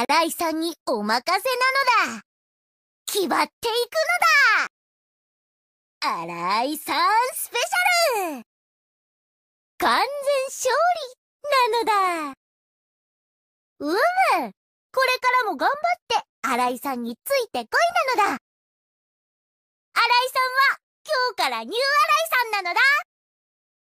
新井さんにお任せなのだ決まっていくのだ新井さんスペシャル完全勝利なのだうむこれからも頑張って新井さんについてこいなのだ新井さんは今日からニュー新井さんなのだ